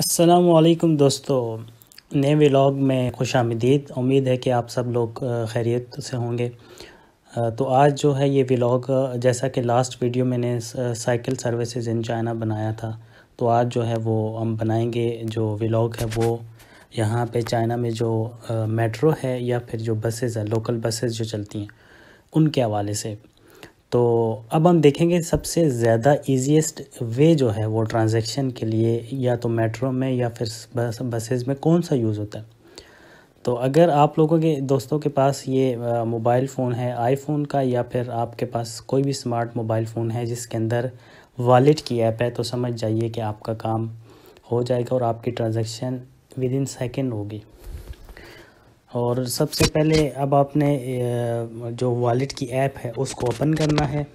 असलकुम दोस्तों नए व्लाग में खुश आमदीद उम्मीद है कि आप सब लोग खैरियत से होंगे तो आज जो है ये व्लाग जैसा कि लास्ट वीडियो मैंने साइकिल सर्विसेज इन चाइना बनाया था तो आज जो है वो हम बनाएंगे जो व्लाग है वो यहाँ पे चाइना में जो मेट्रो है या फिर जो बसेज़ है लोकल बसेज़ जो चलती हैं उनके हवाले से तो अब हम देखेंगे सबसे ज़्यादा ईजीएसट वे जो है वो ट्रांज़ेक्शन के लिए या तो मेट्रो में या फिर बस बसेज में कौन सा यूज़ होता है तो अगर आप लोगों के दोस्तों के पास ये मोबाइल फ़ोन है आईफोन का या फिर आपके पास कोई भी स्मार्ट मोबाइल फ़ोन है जिसके अंदर वॉलेट की ऐप है तो समझ जाइए कि आपका काम हो जाएगा और आपकी ट्रांजेक्शन विद इन सेकेंड होगी और सबसे पहले अब आपने जो वॉलेट की ऐप है उसको ओपन करना है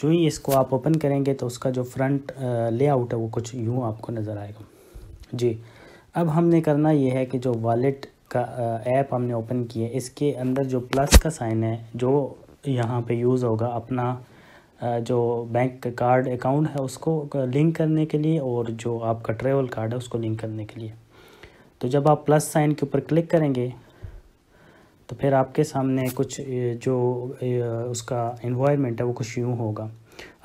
जो ही इसको आप ओपन करेंगे तो उसका जो फ्रंट लेआउट है वो कुछ यूँ आपको नज़र आएगा जी अब हमने करना ये है कि जो वॉलेट का ऐप हमने ओपन किया है इसके अंदर जो प्लस का साइन है जो यहाँ पे यूज़ होगा अपना जो बैंक कार्ड अकाउंट है उसको लिंक करने के लिए और जो आपका ट्रेवल कार्ड है उसको लिंक करने के लिए तो जब आप प्लस साइन के ऊपर क्लिक करेंगे तो फिर आपके सामने कुछ जो उसका इन्वायरमेंट है वो कुछ यूँ होगा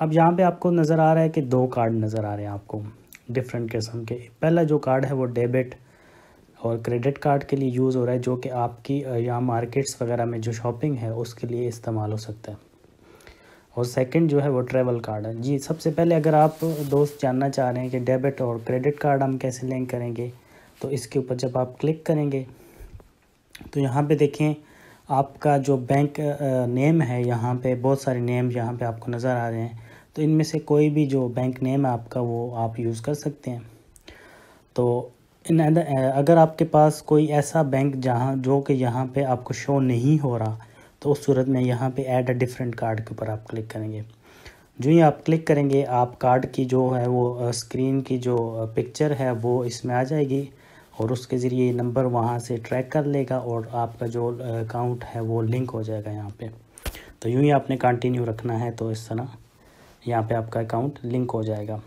अब यहाँ पे आपको नज़र आ रहा है कि दो कार्ड नज़र आ रहे हैं आपको डिफरेंट किस्म के पहला जो कार्ड है वो डेबिट और क्रेडिट कार्ड के लिए यूज़ हो रहा है जो कि आपकी यहाँ मार्केट्स वगैरह में जो शॉपिंग है उसके लिए इस्तेमाल हो सकता है और सेकंड जो है वो ट्रैवल कार्ड है जी सबसे पहले अगर आप दोस्त जानना चाह रहे हैं कि डेबिट और क्रेडिट कार्ड हम कैसे लिंक करेंगे तो इसके ऊपर जब आप क्लिक करेंगे तो यहाँ पे देखें आपका जो बैंक नेम है यहाँ पे बहुत सारे नेम यहाँ पे आपको नज़र आ रहे हैं तो इनमें से कोई भी जो बैंक नेम है आपका वो आप यूज़ कर सकते हैं तो इन अगर आपके पास कोई ऐसा बैंक जहाँ जो कि यहाँ पे आपको शो नहीं हो रहा तो उस सूरत में यहाँ पे ऐड अ डिफरेंट कार्ड के ऊपर आप क्लिक करेंगे जो ही आप क्लिक करेंगे आप कार्ड की जो है वो स्क्रीन की जो पिक्चर है वो इसमें आ जाएगी और उसके ज़रिए नंबर वहाँ से ट्रैक कर लेगा और आपका जो अकाउंट है वो लिंक हो जाएगा यहाँ पे तो यूँ ही आपने कंटिन्यू रखना है तो इस तरह यहाँ पे आपका अकाउंट लिंक हो जाएगा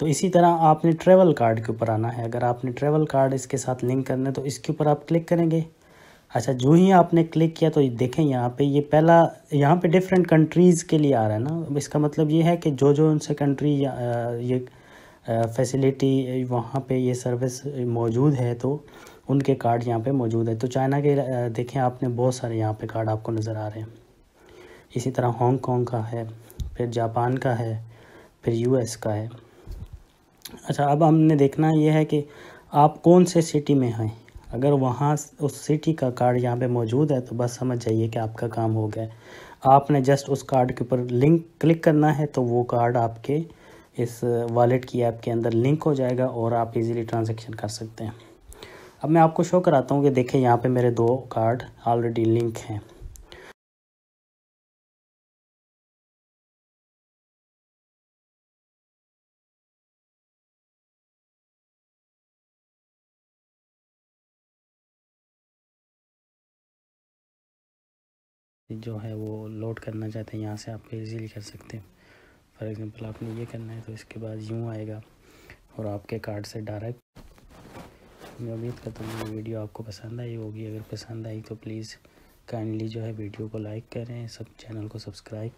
तो इसी तरह आपने ट्रैवल कार्ड के ऊपर आना है अगर आपने ट्रैवल कार्ड इसके साथ लिंक करना है तो इसके ऊपर आप क्लिक करेंगे अच्छा जो ही आपने क्लिक किया तो देखें यहाँ पे ये पहला यहाँ पे डिफरेंट कंट्रीज़ के लिए आ रहा है ना इसका मतलब ये है कि जो जो उनसे कंट्री या, ये फैसिलिटी वहाँ पे ये सर्विस मौजूद है तो उनके कार्ड यहाँ पे मौजूद है तो चाइना के देखें आपने बहुत सारे यहाँ पे कार्ड आपको नज़र आ रहे हैं इसी तरह हांगकॉन्ग का है फिर जापान का है फिर यूएस का है अच्छा अब हमने देखना यह है कि आप कौन से सिटी में हैं अगर वहाँ उस सिटी का कार्ड यहाँ पे मौजूद है तो बस समझ जाइए कि आपका काम हो गया आपने जस्ट उस कार्ड के ऊपर लिंक क्लिक करना है तो वो कार्ड आपके इस वॉलेट की ऐप के अंदर लिंक हो जाएगा और आप इजीली ट्रांजेक्शन कर सकते हैं अब मैं आपको शो कराता हूँ कि देखें यहाँ पे मेरे दो कार्ड ऑलरेडी लिंक हैं जो है वो लोड करना चाहते हैं यहाँ से आप इजीली कर सकते हैं फॉर एग्ज़ाम्पल आपने ये करना है तो इसके बाद यूँ आएगा और आपके कार्ड से डायरेक्ट मैं उम्मीद करता हूँ ये वीडियो आपको पसंद आई होगी अगर पसंद आई तो प्लीज़ काइंडली जो है वीडियो को लाइक करें सब चैनल को सब्सक्राइब